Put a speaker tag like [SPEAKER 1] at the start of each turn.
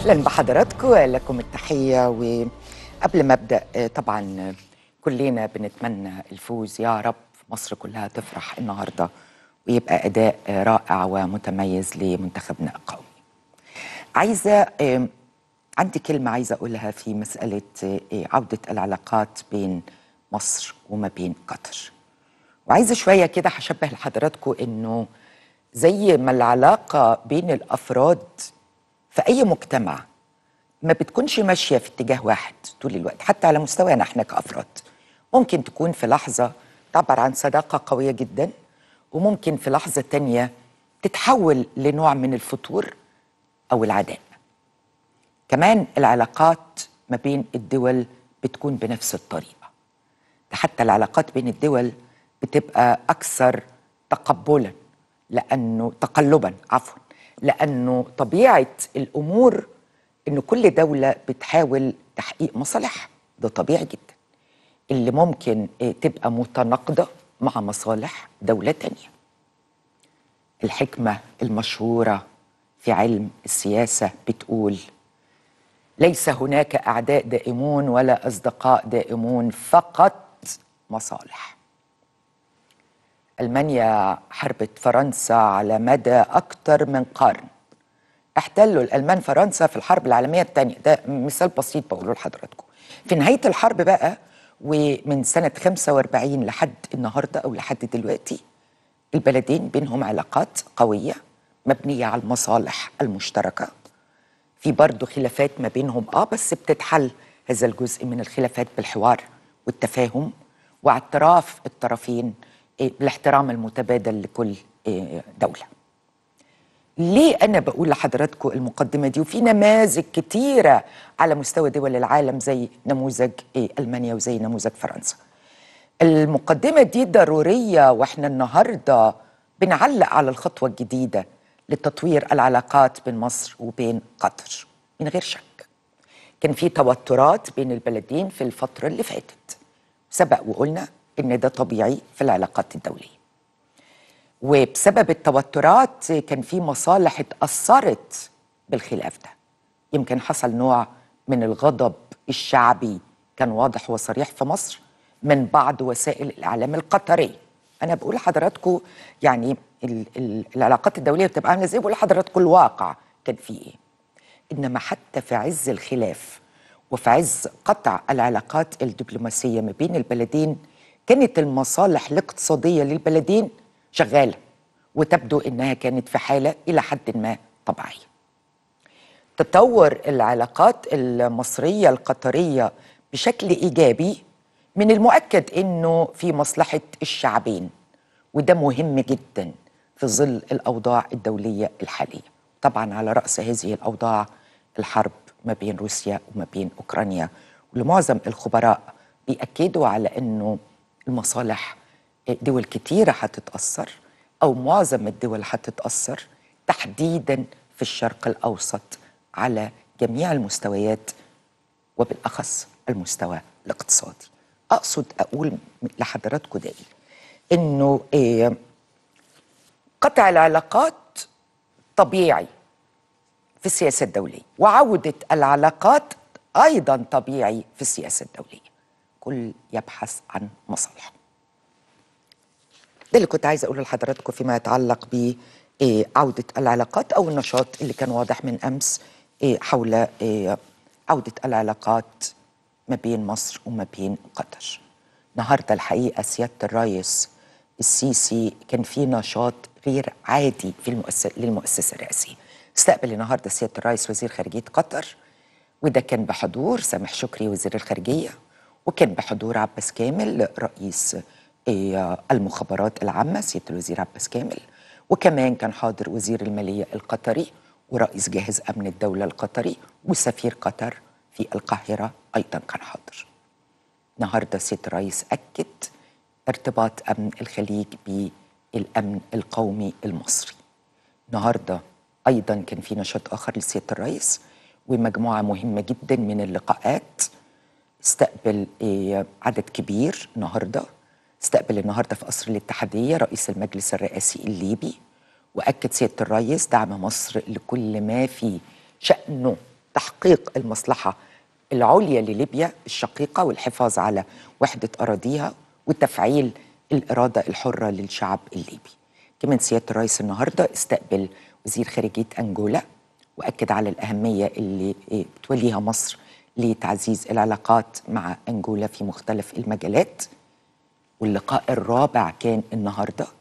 [SPEAKER 1] اهلا بحضراتكم لكم التحيه وقبل ما ابدا آه، طبعا آه، كلنا بنتمنى الفوز يا رب مصر كلها تفرح النهارده ويبقى اداء آه، رائع ومتميز لمنتخبنا القومي. عايزه عندي كلمه عايزه اقولها في مساله عوده العلاقات بين مصر وما بين قطر. وعايزه شويه كده هشبه لحضراتكم انه زي ما العلاقه بين الافراد في اي مجتمع ما بتكونش ماشيه في اتجاه واحد طول الوقت حتى على مستوانا احنا كافراد ممكن تكون في لحظه تعبر عن صداقه قويه جدا وممكن في لحظه تانية تتحول لنوع من الفتور او العداء كمان العلاقات ما بين الدول بتكون بنفس الطريقه ده حتى العلاقات بين الدول بتبقى اكثر تقبلا لانه تقلبا عفوا لأنه طبيعة الأمور أن كل دولة بتحاول تحقيق مصالحها ده طبيعي جدا اللي ممكن آه، تبقى متناقضة مع مصالح دولة تانية الحكمة المشهورة في علم السياسة بتقول ليس هناك أعداء دائمون ولا أصدقاء دائمون فقط مصالح ألمانيا حربت فرنسا على مدى أكثر من قرن احتلوا الألمان فرنسا في الحرب العالمية الثانية ده مثال بسيط بقوله لحضراتكم في نهاية الحرب بقى ومن سنة 45 لحد النهاردة أو لحد دلوقتي البلدين بينهم علاقات قوية مبنية على المصالح المشتركة في برضه خلافات ما بينهم آه بس بتتحل هذا الجزء من الخلافات بالحوار والتفاهم واعتراف الطرفين الاحترام المتبادل لكل آه، دولة ليه أنا بقول لحضراتكم المقدمة دي وفي نماذج كتيرة على مستوى دول العالم زي نموذج آه، ألمانيا وزي نموذج فرنسا المقدمة دي ضرورية وإحنا النهاردة بنعلق على الخطوة الجديدة لتطوير العلاقات بين مصر وبين قطر من غير شك كان في توترات بين البلدين في الفترة اللي فاتت سبق وقلنا ان ده طبيعي في العلاقات الدوليه وبسبب التوترات كان في مصالح اتاثرت بالخلاف ده يمكن حصل نوع من الغضب الشعبي كان واضح وصريح في مصر من بعض وسائل الاعلام القطريه انا بقول لحضراتكم يعني الـ الـ العلاقات الدوليه بتبقى عامله ازاي بقول لحضراتكم الواقع كان فيه ايه انما حتى في عز الخلاف وفي عز قطع العلاقات الدبلوماسيه ما بين البلدين كانت المصالح الاقتصادية للبلدين شغالة وتبدو أنها كانت في حالة إلى حد ما طبيعية تطور العلاقات المصرية القطرية بشكل إيجابي من المؤكد أنه في مصلحة الشعبين وده مهم جدا في ظل الأوضاع الدولية الحالية طبعا على رأس هذه الأوضاع الحرب ما بين روسيا وما بين أوكرانيا ولمعظم الخبراء بيأكدوا على أنه المصالح دول كتيرة هتتأثر أو معظم الدول هتتأثر تحديدا في الشرق الأوسط على جميع المستويات وبالأخص المستوى الاقتصادي أقصد أقول لحضراتكم ده إنه آه، قطع العلاقات طبيعي في السياسة الدولية وعودة العلاقات أيضا طبيعي في السياسة الدولية الكل يبحث عن مصالحه ده اللي كنت عايزه اقوله لحضراتكم فيما يتعلق ب آه، عوده العلاقات او النشاط اللي كان واضح من امس آه، حول آه، عوده العلاقات ما بين مصر وما بين قطر النهارده الحقيقه سياده الرئيس السيسي كان في نشاط غير عادي في المؤسسه للمؤسسه الرئاسيه استقبل النهارده سياده الرئيس وزير خارجيه قطر وده كان بحضور سامح شكري وزير الخارجيه وكان بحضور عباس كامل رئيس آه، المخابرات العامة سيادة الوزير عباس كامل وكمان كان حاضر وزير المالية القطري ورئيس جهاز أمن الدولة القطري وسفير قطر في القاهرة أيضا كان حاضر النهاردة سيادة الرئيس أكد ارتباط أمن الخليج بالأمن القومي المصري النهاردة أيضا كان في نشاط آخر لسيادة الرئيس ومجموعة مهمة جدا من اللقاءات استقبل إيه، عدد كبير النهارده استقبل النهارده في قصر الاتحاديه رئيس المجلس الرئاسي الليبي واكد سياده الرئيس دعم مصر لكل ما في شانه تحقيق المصلحه العليا لليبيا الشقيقه والحفاظ على وحده اراضيها وتفعيل الاراده الحره للشعب الليبي. كمان سياده الرئيس النهارده استقبل وزير خارجيه انجولا واكد على الاهميه اللي إيه، بتوليها مصر لتعزيز العلاقات مع أنجولا في مختلف المجالات واللقاء الرابع كان النهارده